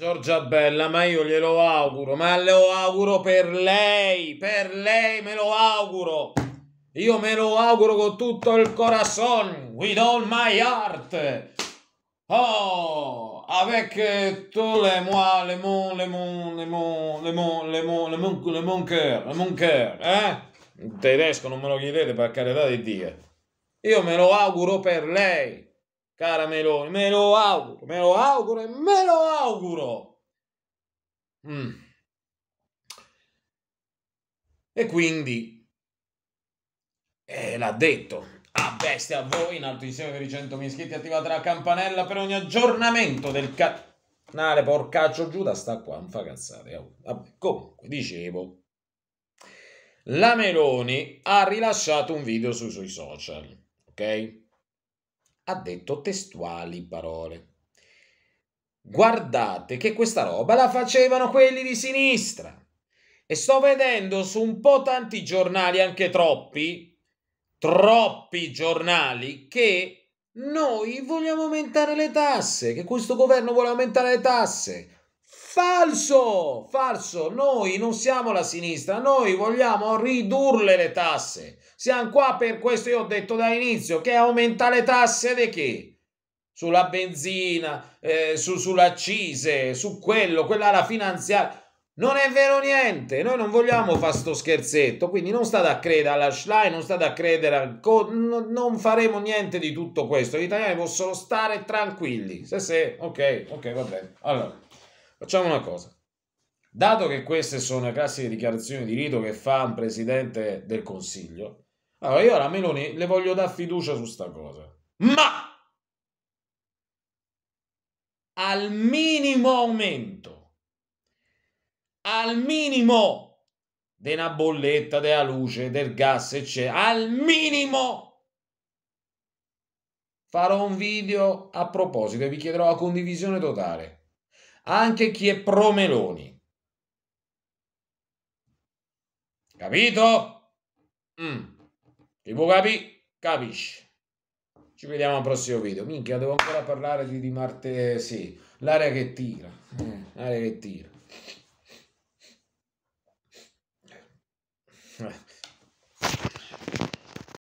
Giorgia Bella, ma io glielo auguro, ma lo auguro per lei, per lei me lo auguro. Io me lo auguro con tutto il corazon, with all my heart. Oh, avec tout le moi, le mon, le mon, le mon, le mon, le mon, le mon, le mon cœur, le mon cœur, eh? In tedesco non me lo chiedete per carità di Dio. Io me lo auguro per lei cara Meloni, me lo auguro, me lo auguro e me lo auguro. Mm. E quindi eh, l'ha detto. A ah, bestia a voi, in alto insieme per i 100.000 iscritti, attivate la campanella per ogni aggiornamento del canale. Porcaccio Giuda sta qua, non fa cazzate. Oh, vabbè, comunque, dicevo, la Meloni ha rilasciato un video sui suoi social, ok? ha detto testuali parole. Guardate che questa roba la facevano quelli di sinistra. E sto vedendo su un po' tanti giornali, anche troppi, troppi giornali, che noi vogliamo aumentare le tasse, che questo governo vuole aumentare le tasse. Falso, falso, noi non siamo la sinistra, noi vogliamo ridurle le tasse. Siamo qua per questo, io ho detto da inizio, che aumenta le tasse di che? Sulla benzina, eh, su, sull'accise, su quello, quella la finanziaria. Non è vero niente, noi non vogliamo fare sto scherzetto, quindi non state a credere alla Schlein, non state a credere al... Co- n- non faremo niente di tutto questo, gli italiani possono stare tranquilli. Se se, ok, ok, va bene. Allora. Facciamo una cosa. Dato che queste sono le classiche dichiarazioni di rito che fa un presidente del Consiglio, allora io alla Meloni le voglio dare fiducia su sta cosa. Ma al minimo aumento, al minimo della bolletta, della luce, del gas, eccetera, al minimo farò un video a proposito e vi chiederò la condivisione totale anche chi è pro Meloni. Capito? Mm. Chi può capi? Capisci. Ci vediamo al prossimo video. Minchia, devo ancora parlare di, di Marte. Sì, l'area che tira. Eh, l'area che tira. Eh.